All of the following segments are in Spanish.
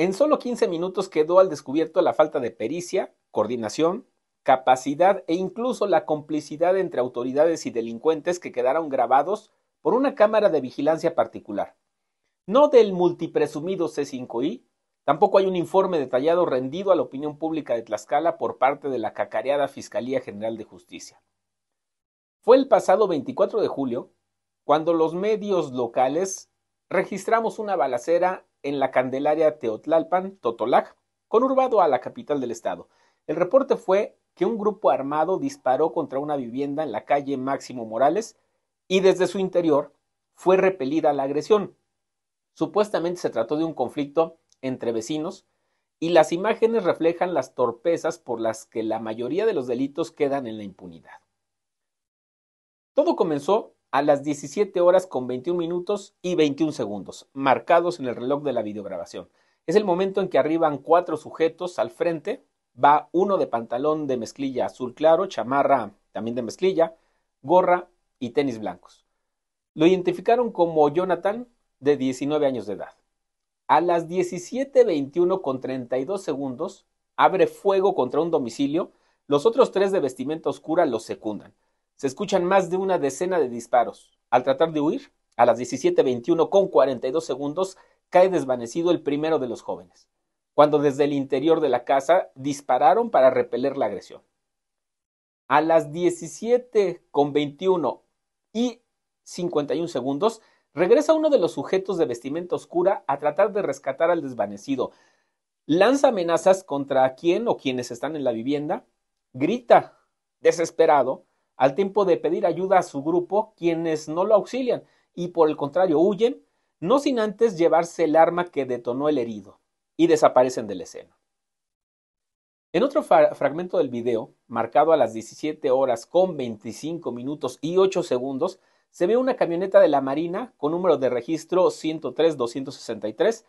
En solo 15 minutos quedó al descubierto la falta de pericia, coordinación, capacidad e incluso la complicidad entre autoridades y delincuentes que quedaron grabados por una cámara de vigilancia particular. No del multipresumido C5I, tampoco hay un informe detallado rendido a la opinión pública de Tlaxcala por parte de la cacareada Fiscalía General de Justicia. Fue el pasado 24 de julio cuando los medios locales registramos una balacera en la Candelaria Teotlalpan, Totolac, conurbado a la capital del estado. El reporte fue que un grupo armado disparó contra una vivienda en la calle Máximo Morales y desde su interior fue repelida la agresión. Supuestamente se trató de un conflicto entre vecinos y las imágenes reflejan las torpezas por las que la mayoría de los delitos quedan en la impunidad. Todo comenzó a las 17 horas con 21 minutos y 21 segundos, marcados en el reloj de la videograbación. Es el momento en que arriban cuatro sujetos al frente, va uno de pantalón de mezclilla azul claro, chamarra también de mezclilla, gorra y tenis blancos. Lo identificaron como Jonathan, de 19 años de edad. A las 17.21 con 32 segundos, abre fuego contra un domicilio, los otros tres de vestimenta oscura los secundan se escuchan más de una decena de disparos. Al tratar de huir, a las 17.21 con 42 segundos, cae desvanecido el primero de los jóvenes, cuando desde el interior de la casa dispararon para repeler la agresión. A las 17:21:51 y 51 segundos, regresa uno de los sujetos de vestimenta oscura a tratar de rescatar al desvanecido. Lanza amenazas contra quien o quienes están en la vivienda, grita desesperado al tiempo de pedir ayuda a su grupo, quienes no lo auxilian y por el contrario huyen, no sin antes llevarse el arma que detonó el herido, y desaparecen del la escena. En otro fragmento del video, marcado a las 17 horas con 25 minutos y 8 segundos, se ve una camioneta de la Marina con número de registro 103-263.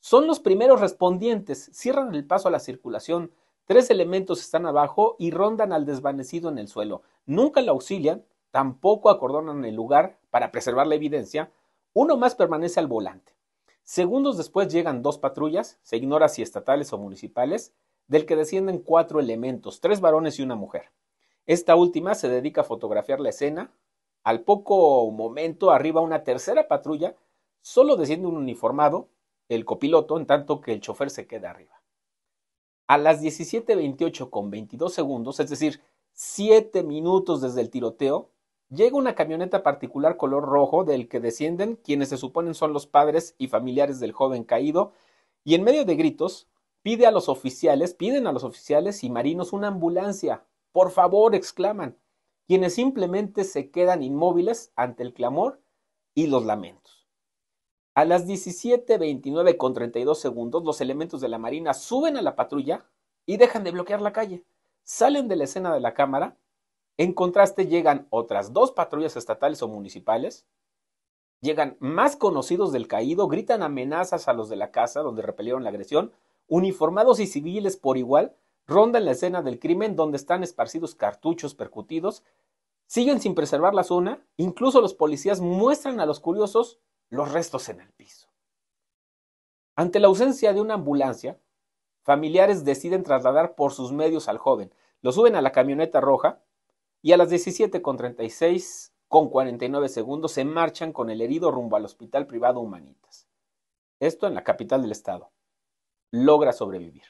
Son los primeros respondientes, cierran el paso a la circulación Tres elementos están abajo y rondan al desvanecido en el suelo. Nunca la auxilian, tampoco acordonan el lugar para preservar la evidencia. Uno más permanece al volante. Segundos después llegan dos patrullas, se ignora si estatales o municipales, del que descienden cuatro elementos, tres varones y una mujer. Esta última se dedica a fotografiar la escena. Al poco momento arriba una tercera patrulla, solo desciende un uniformado, el copiloto, en tanto que el chofer se queda arriba a las 17:28 con 22 segundos, es decir, 7 minutos desde el tiroteo, llega una camioneta particular color rojo del que descienden quienes se suponen son los padres y familiares del joven caído, y en medio de gritos pide a los oficiales, piden a los oficiales y marinos una ambulancia. Por favor, exclaman, quienes simplemente se quedan inmóviles ante el clamor y los lamentos. A las 17.29 con 32 segundos, los elementos de la Marina suben a la patrulla y dejan de bloquear la calle. Salen de la escena de la cámara. En contraste, llegan otras dos patrullas estatales o municipales. Llegan más conocidos del caído, gritan amenazas a los de la casa donde repelieron la agresión. Uniformados y civiles por igual rondan la escena del crimen donde están esparcidos cartuchos percutidos. Siguen sin preservar la zona. Incluso los policías muestran a los curiosos los restos en el piso. Ante la ausencia de una ambulancia, familiares deciden trasladar por sus medios al joven. Lo suben a la camioneta roja y a las 17.36 con 49 segundos se marchan con el herido rumbo al hospital privado Humanitas. Esto en la capital del estado. Logra sobrevivir.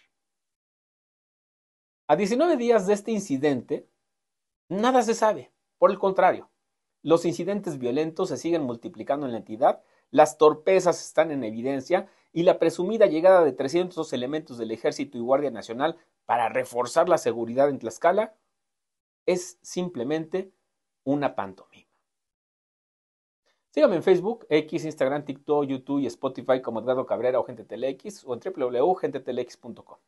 A 19 días de este incidente, nada se sabe. Por el contrario, los incidentes violentos se siguen multiplicando en la entidad, las torpezas están en evidencia y la presumida llegada de 300 elementos del Ejército y Guardia Nacional para reforzar la seguridad en Tlaxcala es simplemente una pantomima. Síganme en Facebook, X, Instagram, TikTok, YouTube y Spotify como Edgardo Cabrera o Gente Telex o en www.gentetelex.com.